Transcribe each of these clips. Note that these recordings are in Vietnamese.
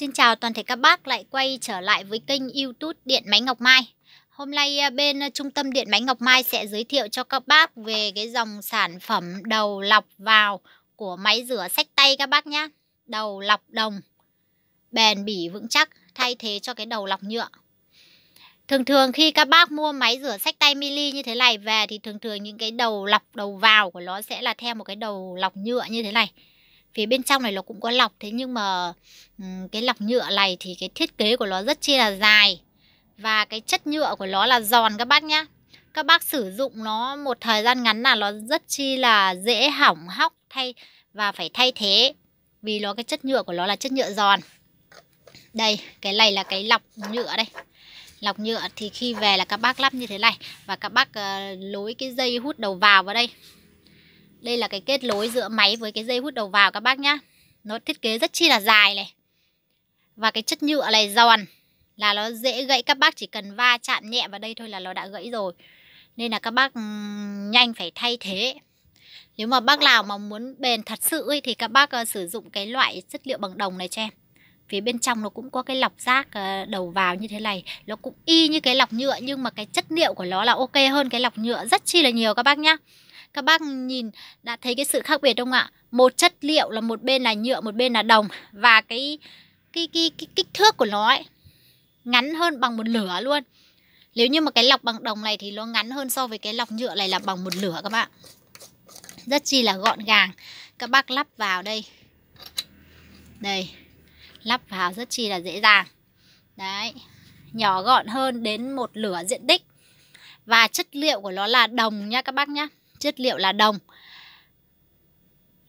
Xin chào toàn thể các bác lại quay trở lại với kênh youtube Điện Máy Ngọc Mai Hôm nay à, bên trung tâm Điện Máy Ngọc Mai sẽ giới thiệu cho các bác về cái dòng sản phẩm đầu lọc vào của máy rửa sách tay các bác nhé Đầu lọc đồng, bền bỉ vững chắc thay thế cho cái đầu lọc nhựa Thường thường khi các bác mua máy rửa sách tay mini như thế này về thì thường thường những cái đầu lọc đầu vào của nó sẽ là theo một cái đầu lọc nhựa như thế này phía bên trong này nó cũng có lọc thế nhưng mà ừ, cái lọc nhựa này thì cái thiết kế của nó rất chi là dài và cái chất nhựa của nó là giòn các bác nhá các bác sử dụng nó một thời gian ngắn là nó rất chi là dễ hỏng hóc thay và phải thay thế vì nó cái chất nhựa của nó là chất nhựa giòn đây cái này là cái lọc nhựa đây lọc nhựa thì khi về là các bác lắp như thế này và các bác uh, lối cái dây hút đầu vào vào đây đây là cái kết nối giữa máy với cái dây hút đầu vào các bác nhá. Nó thiết kế rất chi là dài này. Và cái chất nhựa này giòn là nó dễ gãy các bác chỉ cần va chạm nhẹ vào đây thôi là nó đã gãy rồi. Nên là các bác nhanh phải thay thế. Nếu mà bác nào mà muốn bền thật sự ấy, thì các bác ờ, sử dụng cái loại chất liệu bằng đồng này cho em. Phía bên trong nó cũng có cái lọc rác ờ, đầu vào như thế này. Nó cũng y như cái lọc nhựa nhưng mà cái chất liệu của nó là ok hơn cái lọc nhựa rất chi là nhiều các bác nhá. Các bác nhìn đã thấy cái sự khác biệt không ạ? Một chất liệu là một bên là nhựa, một bên là đồng và cái cái cái, cái kích thước của nó ấy ngắn hơn bằng một lửa luôn. Nếu như mà cái lọc bằng đồng này thì nó ngắn hơn so với cái lọc nhựa này là bằng một lửa các bạn. Rất chi là gọn gàng. Các bác lắp vào đây. Đây. Lắp vào rất chi là dễ dàng. Đấy. Nhỏ gọn hơn đến một lửa diện tích. Và chất liệu của nó là đồng nha các bác nhá chất liệu là đồng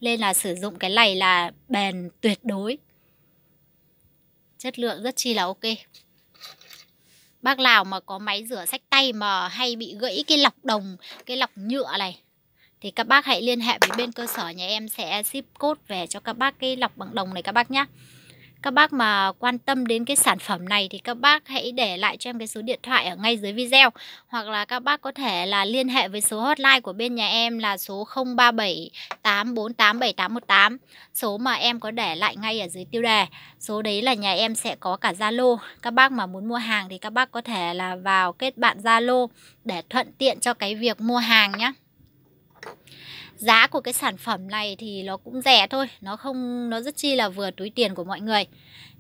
nên là sử dụng cái này là bền tuyệt đối chất lượng rất chi là ok bác nào mà có máy rửa sách tay mà hay bị gãy cái lọc đồng cái lọc nhựa này thì các bác hãy liên hệ với bên cơ sở nhà em sẽ ship code về cho các bác cái lọc bằng đồng này các bác nhé các bác mà quan tâm đến cái sản phẩm này thì các bác hãy để lại cho em cái số điện thoại ở ngay dưới video hoặc là các bác có thể là liên hệ với số hotline của bên nhà em là số 0378487818 số mà em có để lại ngay ở dưới tiêu đề. Số đấy là nhà em sẽ có cả Zalo. Các bác mà muốn mua hàng thì các bác có thể là vào kết bạn Zalo để thuận tiện cho cái việc mua hàng nhé giá của cái sản phẩm này thì nó cũng rẻ thôi nó không nó rất chi là vừa túi tiền của mọi người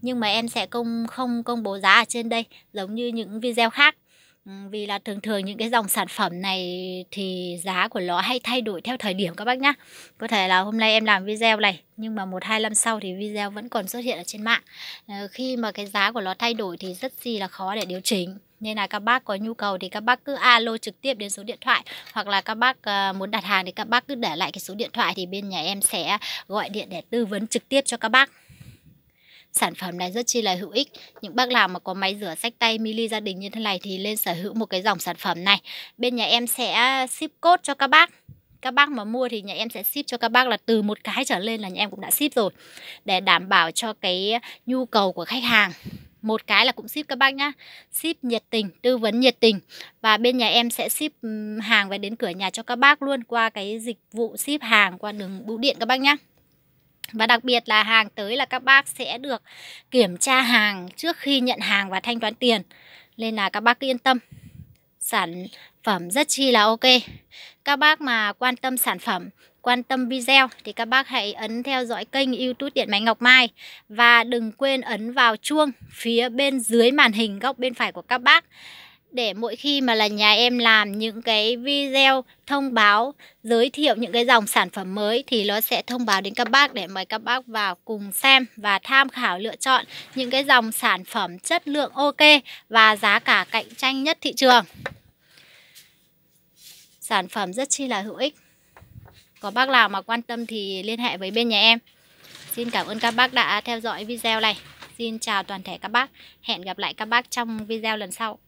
nhưng mà em sẽ công không công bố giá ở trên đây giống như những video khác ừ, vì là thường thường những cái dòng sản phẩm này thì giá của nó hay thay đổi theo thời điểm các bác nhá có thể là hôm nay em làm video này nhưng mà một hai năm sau thì video vẫn còn xuất hiện ở trên mạng ờ, khi mà cái giá của nó thay đổi thì rất chi là khó để điều chỉnh nên là các bác có nhu cầu thì các bác cứ alo trực tiếp đến số điện thoại hoặc là các bác ờ, muốn đặt hàng thì các bác cứ để lại cái số điện thoại thì bên nhà em sẽ gọi điện để tư vấn trực tiếp cho các bác sản phẩm này rất chi là hữu ích những bác nào mà có máy rửa sách tay mini gia đình như thế này thì lên sở hữu một cái dòng sản phẩm này bên nhà em sẽ ship code cho các bác các bác mà mua thì nhà em sẽ ship cho các bác là từ một cái trở lên là nhà em cũng đã ship rồi để đảm bảo cho cái nhu cầu của khách hàng một cái là cũng ship các bác nhá ship nhiệt tình tư vấn nhiệt tình và bên nhà em sẽ ship hàng về đến cửa nhà cho các bác luôn qua cái dịch vụ ship hàng qua đường bưu điện các bác nhá và đặc biệt là hàng tới là các bác sẽ được kiểm tra hàng trước khi nhận hàng và thanh toán tiền nên là các bác cứ yên tâm sản phẩm rất chi là ok các bác mà quan tâm sản phẩm quan tâm video thì các bác hãy ấn theo dõi kênh youtube Điện Máy Ngọc Mai và đừng quên ấn vào chuông phía bên dưới màn hình góc bên phải của các bác để mỗi khi mà là nhà em làm những cái video thông báo giới thiệu những cái dòng sản phẩm mới thì nó sẽ thông báo đến các bác để mời các bác vào cùng xem và tham khảo lựa chọn những cái dòng sản phẩm chất lượng ok và giá cả cạnh tranh nhất thị trường. Sản phẩm rất chi là hữu ích. Có bác nào mà quan tâm thì liên hệ với bên nhà em. Xin cảm ơn các bác đã theo dõi video này. Xin chào toàn thể các bác. Hẹn gặp lại các bác trong video lần sau.